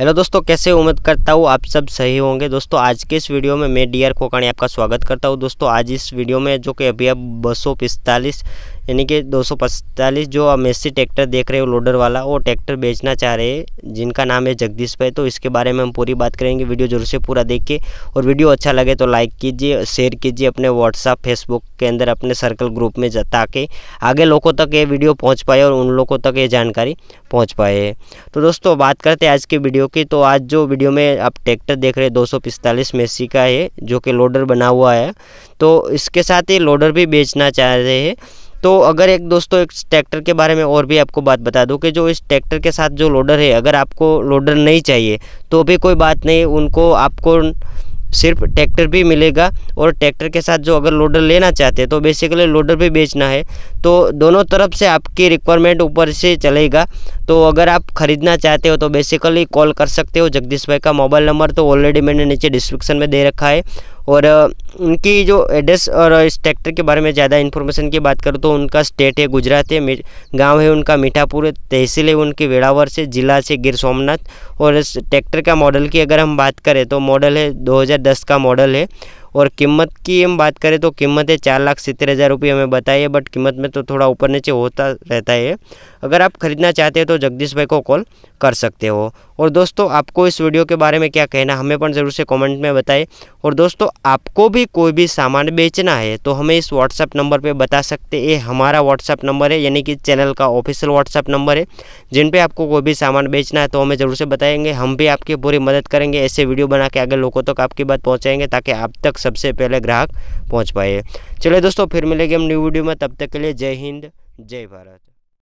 hello दोस्तों कैसे उम्मीद करता हूँ आप सब सही होंगे दोस्तों आज के इस वीडियो में मैं डी आर खोकाणी आपका स्वागत करता हूँ दोस्तों आज इस वीडियो में जो कि अभी अब बसों पिस्तालीस यानी कि दो जो आप मेसी ट्रैक्टर देख रहे हो लोडर वाला वो ट्रैक्टर बेचना चाह रहे हैं जिनका नाम है जगदीश भाई तो इसके बारे में हम पूरी बात करेंगे वीडियो जरूर से पूरा देख के और वीडियो अच्छा लगे तो लाइक कीजिए शेयर कीजिए अपने व्हाट्सअप फेसबुक के अंदर अपने सर्कल ग्रुप में ताकि आगे लोगों तक ये वीडियो पहुँच पाए और उन लोगों तक ये जानकारी पहुँच पाए तो दोस्तों बात करते हैं आज के वीडियो की तो आज जो वीडियो में आप ट्रैक्टर देख रहे हैं दो मेसी का है जो कि लोडर बना हुआ है तो इसके साथ ये लोडर भी बेचना चाह रहे हैं तो अगर एक दोस्तों एक ट्रैक्टर के बारे में और भी आपको बात बता दूं कि जो इस ट्रैक्टर के साथ जो लोडर है अगर आपको लोडर नहीं चाहिए तो भी कोई बात नहीं उनको आपको सिर्फ ट्रैक्टर भी मिलेगा और ट्रैक्टर के साथ जो अगर लोडर लेना चाहते हैं तो बेसिकली लोडर भी बेचना है तो दोनों तरफ से आपकी रिक्वायरमेंट ऊपर से चलेगा तो अगर आप ख़रीदना चाहते हो तो बेसिकली कॉल कर सकते हो जगदीश भाई का मोबाइल नंबर तो ऑलरेडी मैंने नीचे डिस्क्रिप्शन में दे रखा है और उनकी जो एड्रेस और इस ट्रैक्टर के बारे में ज़्यादा इन्फॉर्मेशन की बात करूँ तो उनका स्टेट है गुजरात है गांव है उनका मीठापुर तहसील है उनकी वेड़ावर से ज़िला से गिर सोमनाथ और इस ट्रैक्टर का मॉडल की अगर हम बात करें तो मॉडल है 2010 का मॉडल है और कीमत की हम बात करें तो कीमत है चार लाख सत्तर हज़ार रुपये हमें बताइए बट कीमत में तो थोड़ा ऊपर नीचे होता रहता है अगर आप ख़रीदना चाहते हो तो जगदीश भाई को कॉल कर सकते हो और दोस्तों आपको इस वीडियो के बारे में क्या कहना हमें पर ज़रूर से कमेंट में बताएं और दोस्तों आपको भी कोई भी सामान बेचना है तो हमें इस व्हाट्सएप नंबर पे बता सकते ये हमारा व्हाट्सएप नंबर है यानी कि चैनल का ऑफिशियल व्हाट्सअप नंबर है जिन पर आपको कोई भी सामान बेचना है तो हमें ज़रूर से बताएंगे हम भी आपकी पूरी मदद करेंगे ऐसे वीडियो बना के आगे लोगों तक आपकी बात पहुँचाएंगे ताकि आप तक सबसे पहले ग्राहक पहुँच पाए चलिए दोस्तों फिर मिलेगी हम न्यू वीडियो में तब तक के लिए जय हिंद जय भारत